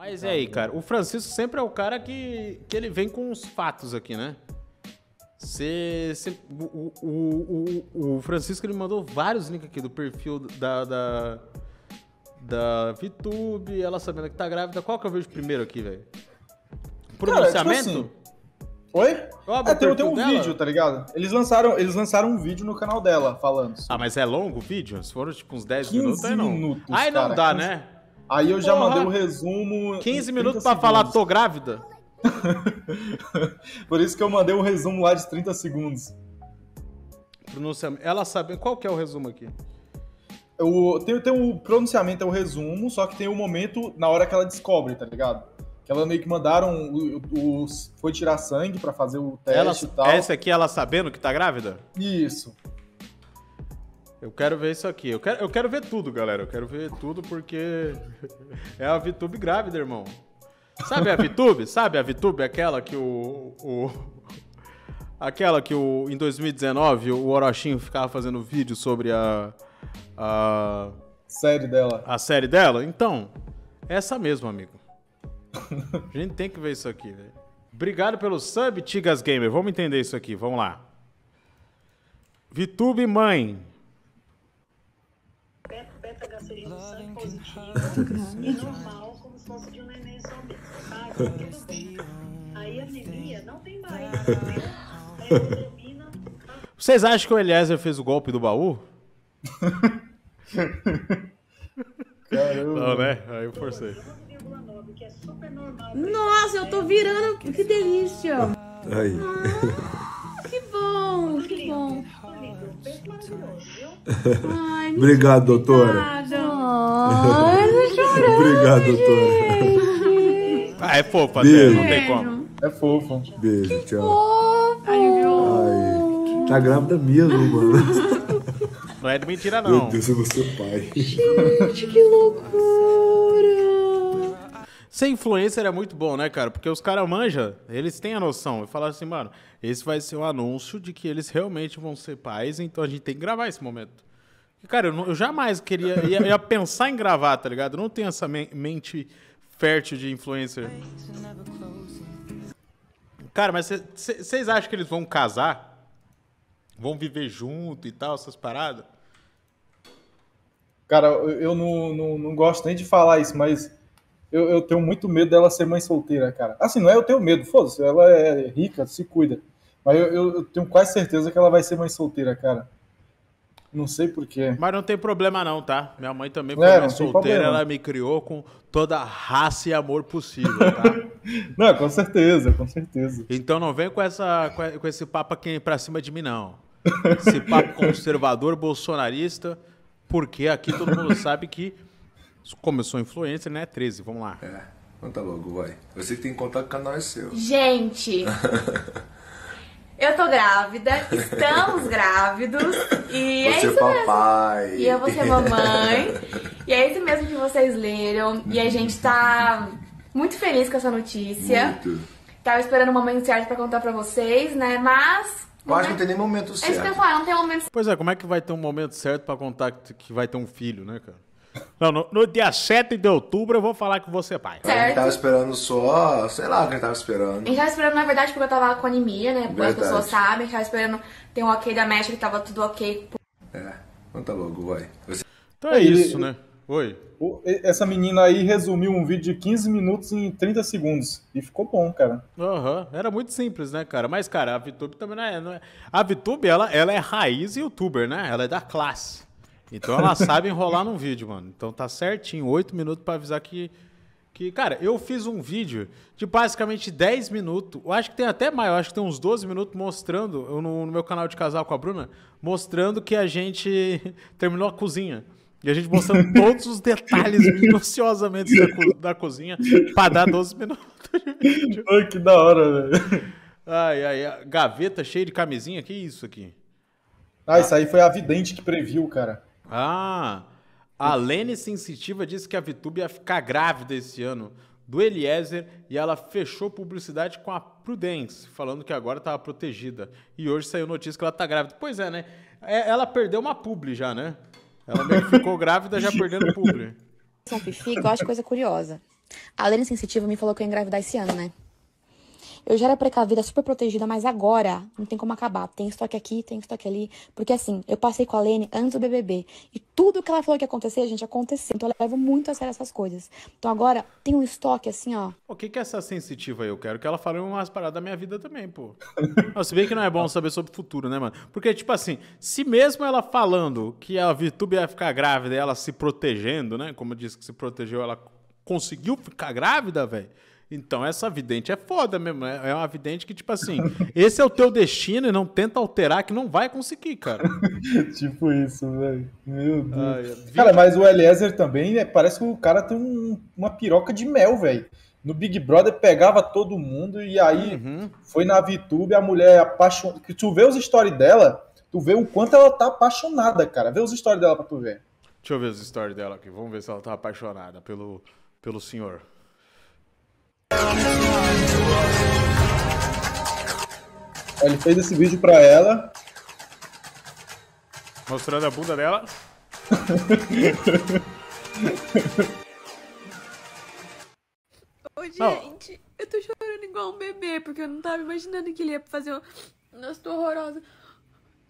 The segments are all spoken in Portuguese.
Mas é aí, cara? O Francisco sempre é o cara que, que ele vem com os fatos aqui, né? Cê, cê, o, o, o, o, Francisco ele mandou vários links aqui do perfil da, da, da VTube, ela sabendo que tá grávida. Qual que eu vejo primeiro aqui, velho? Pronunciamento? Cara, tipo assim... Oi? É, tem, tem um dela? vídeo, tá ligado? Eles lançaram, eles lançaram um vídeo no canal dela falando. Sobre... Ah, mas é longo o vídeo? Se foram tipo uns 10 minutos, aí não. Minutos, aí não cara, dá, 15... né? Aí eu já Porra. mandei o um resumo. 15 minutos para falar, tô grávida? Por isso que eu mandei um resumo lá de 30 segundos. Pronunciamento. Ela sabe. Qual que é o resumo aqui? O, tem, tem o pronunciamento, é o resumo, só que tem o momento na hora que ela descobre, tá ligado? Que ela meio que mandaram. os foi tirar sangue para fazer o teste ela, e tal. Essa aqui ela sabendo que tá grávida? Isso. Eu quero ver isso aqui. Eu quero, eu quero ver tudo, galera. Eu quero ver tudo porque é a VTube grávida, irmão. Sabe a VTube? Sabe a VTube? Aquela que o, o. Aquela que o, em 2019 o Orochinho ficava fazendo vídeo sobre a. A série dela. A série dela? Então, essa mesmo, amigo. a gente tem que ver isso aqui, velho. Obrigado pelo sub, Tigas Gamer. Vamos entender isso aqui, vamos lá. VTube Mãe, sangue é positivo e normal, como se fosse de um neném tá? Aí a anemia não tem tá? Vocês acham que o Eliezer fez o golpe do baú? Caramba. Não, né? Aí eu forcei. É né? Nossa, eu tô virando. Que delícia! Aí. Ah, que bom, que bom. Ai, Obrigado, doutora chorando. Obrigado, doutor. Ah, é fofa, né? Beijo. Né? Não tem como. É fofa. Beijo, que tchau. Fofo. Ai, tá grávida mesmo, mano. Não é de mentira, não. Meu Deus, eu vou ser pai. Gente, que loucura. Ser influencer é muito bom, né, cara? Porque os caras manjam, eles têm a noção. E falam assim, mano, esse vai ser o um anúncio de que eles realmente vão ser pais, então a gente tem que gravar esse momento. Cara, eu, não, eu jamais queria. Ia, ia, pensar em gravar, tá ligado? Eu não tenho essa me mente fértil de influencer. Cara, mas vocês acham que eles vão casar? Vão viver junto e tal, essas paradas? Cara, eu não, não, não gosto nem de falar isso, mas eu, eu, tenho muito medo dela ser mãe solteira, cara. Assim, não é eu tenho medo, foda-se, ela é rica, se cuida. Mas eu, eu, eu tenho quase certeza que ela vai ser mãe solteira, cara. Não sei porquê. Mas não tem problema não, tá? Minha mãe também foi é, solteira, ela me criou com toda a raça e amor possível, tá? não, com certeza, com certeza. Então não vem com, essa, com esse papo aqui pra cima de mim, não. Esse papo conservador, bolsonarista, porque aqui todo mundo sabe que começou a influência, né? 13, vamos lá. É, conta logo, tá vai. Você que tem contato com o canal é seu. Gente... Eu tô grávida, estamos grávidos. E é, é isso papai. mesmo. E eu vou ser mamãe. e é isso mesmo que vocês leram. E a gente tá muito feliz com essa notícia. Muito. Tava esperando o momento certo pra contar pra vocês, né? Mas eu acho né? que não tem nem momento certo. É isso que eu não tem momento certo. Pois é, como é que vai ter um momento certo pra contar que vai ter um filho, né, cara? Não, no, no, dia 7 de outubro eu vou falar com você pai. Certo. A gente tava esperando só, sei lá o que a gente tava esperando. A gente tava esperando, na verdade, porque eu tava com anemia, né? Verdade. As pessoas sabem, a gente tava esperando ter um ok da médica que tava tudo ok. É, conta então tá logo, vai. Você... Então é isso, né? Oi. Essa menina aí resumiu um vídeo de 15 minutos em 30 segundos. E ficou bom, cara. Aham. Uhum. Era muito simples, né, cara? Mas, cara, a VTube também não é. Não é... A VTube, ela, ela é raiz youtuber, né? Ela é da classe. Então ela sabe enrolar num vídeo, mano. Então tá certinho, oito minutos para avisar que, que. Cara, eu fiz um vídeo de basicamente 10 minutos. Eu acho que tem até maior, acho que tem uns 12 minutos mostrando, eu, no, no meu canal de casal com a Bruna, mostrando que a gente terminou a cozinha. E a gente mostrando todos os detalhes minuciosamente da, co da cozinha para dar 12 minutos de vídeo. que da hora, velho. Ai, ai, gaveta cheia de camisinha, que isso aqui? Ah, isso aí foi a vidente que previu, cara. Ah, a Lene Sensitiva disse que a Vitube ia ficar grávida esse ano do Eliezer e ela fechou publicidade com a Prudence, falando que agora estava protegida. E hoje saiu notícia que ela está grávida. Pois é, né? É, ela perdeu uma publi já, né? Ela meio que ficou grávida já perdendo publi. São Fifi gosta de coisa curiosa. A Lene Sensitiva me falou que eu ia engravidar esse ano, né? Eu já era precavida, super protegida, mas agora não tem como acabar. Tem estoque aqui, tem estoque ali. Porque assim, eu passei com a Lene antes do BBB. E tudo que ela falou que ia acontecer, gente, aconteceu. Então eu levo muito a sério essas coisas. Então agora tem um estoque assim, ó. O que que é essa sensitiva aí? Eu quero que ela fale umas paradas da minha vida também, pô. Se bem que não é bom saber sobre o futuro, né, mano? Porque, tipo assim, se mesmo ela falando que a Vitube ia ficar grávida e ela se protegendo, né? Como disse que se protegeu, ela conseguiu ficar grávida, velho. Então, essa vidente é foda mesmo. Né? É uma vidente que, tipo assim, esse é o teu destino e não tenta alterar, que não vai conseguir, cara. tipo isso, velho. Meu Deus. Ai, vi... É cara, mas o Eliezer também, né, parece que o cara tem um, uma piroca de mel, velho. No Big Brother pegava todo mundo e aí uhum. foi na VTube, a mulher apaixonada. Tu vê os stories dela, tu vê o quanto ela tá apaixonada, cara. Vê os stories dela pra tu ver. Deixa eu ver os stories dela aqui. Vamos ver se ela tá apaixonada pelo, pelo senhor. Ele fez esse vídeo pra ela. Mostrando a bunda dela. Ô, gente, eu tô chorando igual um bebê, porque eu não tava imaginando que ele ia fazer uma... situação horrorosa.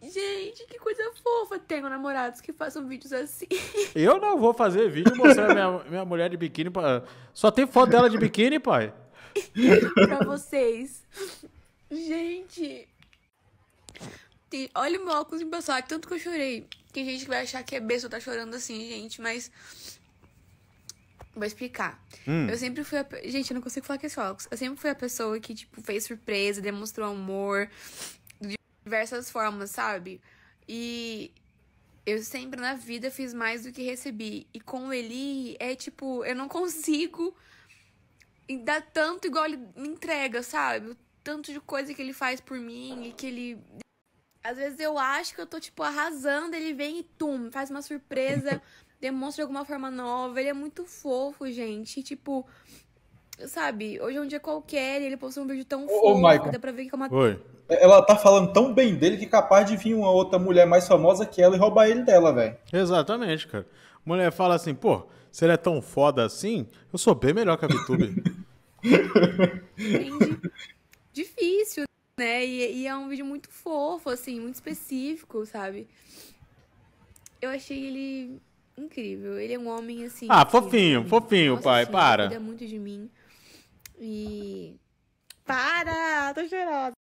Gente, que coisa fofa. Tenho namorados que façam vídeos assim. Eu não vou fazer vídeo mostrando minha, minha mulher de biquíni. Pra... Só tem foto dela de biquíni, pai. pra vocês. Gente. Tem... Olha o meu óculos embaçado. Tanto que eu chorei. Tem gente que vai achar que é besta eu tá chorando assim, gente. Mas Vou explicar. Hum. Eu sempre fui a. Gente, eu não consigo falar que é óculos. Eu sempre fui a pessoa que, tipo, fez surpresa, demonstrou amor, diversas formas, sabe? E eu sempre na vida fiz mais do que recebi. E com o Eli é tipo, eu não consigo dar tanto igual ele me entrega, sabe? O tanto de coisa que ele faz por mim e que ele. Às vezes eu acho que eu tô, tipo, arrasando, ele vem e tum, faz uma surpresa, demonstra de alguma forma nova. Ele é muito fofo, gente. tipo, sabe, hoje é um dia qualquer e ele postou um vídeo tão oh, fofo que dá pra ver que é uma. Oi. Ela tá falando tão bem dele que é capaz de vir uma outra mulher mais famosa que ela e roubar ele dela, velho. Exatamente, cara. Mulher fala assim, pô, se ele é tão foda assim, eu sou bem melhor que a VTube. Difícil, né? E, e, é um vídeo muito fofo, assim, muito específico, sabe? Eu achei ele incrível. Ele é um homem, assim. Ah, fofinho, fofinho, Nossa, pai, assim, para. Ele cuida muito de mim. E. Para! Tô chorosa!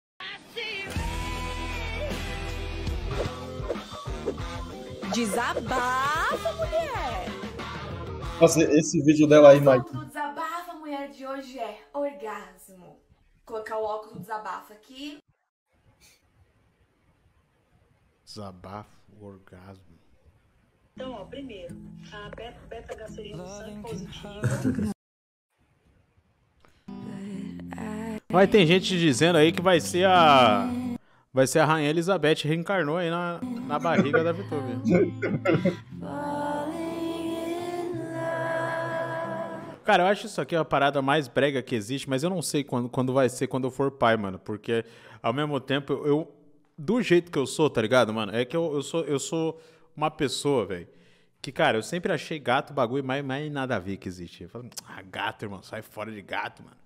Desabafa, mulher! Nossa, esse vídeo dela aí, Mike. O desabafa, mulher, de hoje é orgasmo. Colocar o óculos do desabafa aqui. Desabafo, orgasmo. Então, ó, primeiro, a beta-gasolina beta do sangue positivo. Mas tem gente dizendo aí que vai ser a. Vai ser a Rainha Elizabeth reencarnou aí na, na barriga da Vitória. Cara, eu acho isso aqui a parada mais brega que existe, mas eu não sei quando, quando vai ser quando eu for pai, mano. Porque ao mesmo tempo, eu. Do jeito que eu sou, tá ligado, mano? É que eu, eu, sou, eu sou uma pessoa, velho. Que, cara, eu sempre achei gato bagulho mais, mais nada a ver que existe. Eu falo, ah, gato, irmão, sai fora de gato, mano.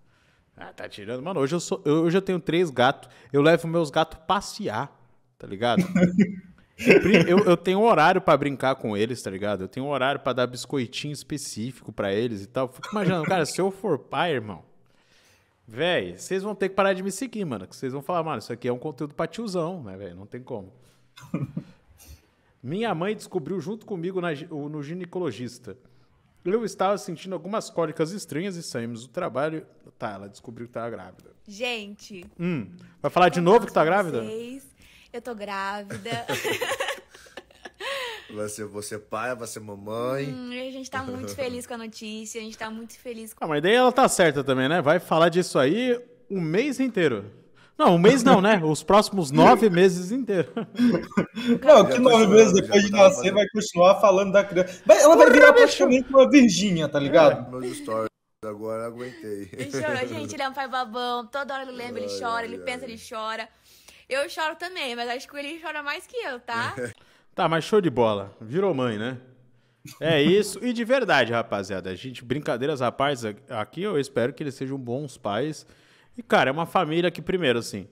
Ah, tá tirando. Mano, hoje eu, sou, eu, hoje eu tenho três gatos. Eu levo meus gatos passear, tá ligado? eu, eu tenho um horário para brincar com eles, tá ligado? Eu tenho um horário para dar biscoitinho específico para eles e tal. Fico imaginando, cara, se eu for pai, irmão, velho, vocês vão ter que parar de me seguir, mano. Que vocês vão falar, mano, isso aqui é um conteúdo pra tiozão, né, velho? Não tem como. Minha mãe descobriu junto comigo na, no ginecologista. Eu estava sentindo algumas cólicas estranhas e saímos do trabalho. Tá, ela descobriu que tava grávida. Gente. Hum, vai falar de novo que tá grávida? Vocês. Eu tô grávida. Vai ser você pai, vai ser mamãe. Hum, a gente tá muito feliz com a notícia, a gente tá muito feliz com. Ah, mas daí ela tá certa também, né? Vai falar disso aí o mês inteiro. Não, um mês não, né? Os próximos nove meses inteiros. Não, que nove meses depois de nascer vai continuar falando da criança. ela vai virar praticamente uma virgínia, tá ligado? É. Meus stories. Agora aguentei. Ele gente, ele é um pai babão. Toda hora ele lembra, ele chora, ele pensa, ele chora. Eu choro também, mas acho que ele chora mais que eu, tá? tá, mas show de bola. Virou mãe, né? É isso. E de verdade, rapaziada, a gente, brincadeiras à parte aqui, eu espero que eles sejam bons pais e, cara, é uma família que, primeiro, assim,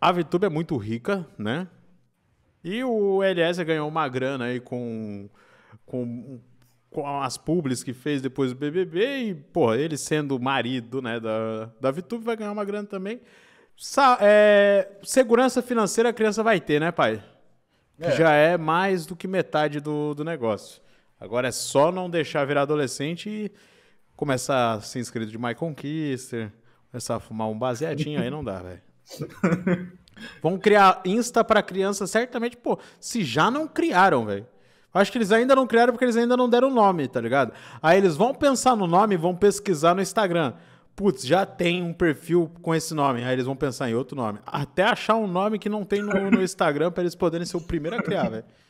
a Vitube é muito rica, né? E o Eliezer ganhou uma grana aí com, com, com as publis que fez depois do BBB. E, pô, ele sendo marido né, da, da Vitube vai ganhar uma grana também. Sa é, segurança financeira a criança vai ter, né, pai? É. Já é mais do que metade do, do negócio. Agora é só não deixar virar adolescente e começar a ser inscrito de My Conquister, essa fumar um baseadinho aí não dá, velho. Vão criar Insta para criança, certamente, pô, se já não criaram, velho. Acho que eles ainda não criaram porque eles ainda não deram nome, tá ligado? Aí eles vão pensar no nome e vão pesquisar no Instagram. Putz, já tem um perfil com esse nome. Aí eles vão pensar em outro nome. Até achar um nome que não tem no, no Instagram para eles poderem ser o primeiro a criar, velho.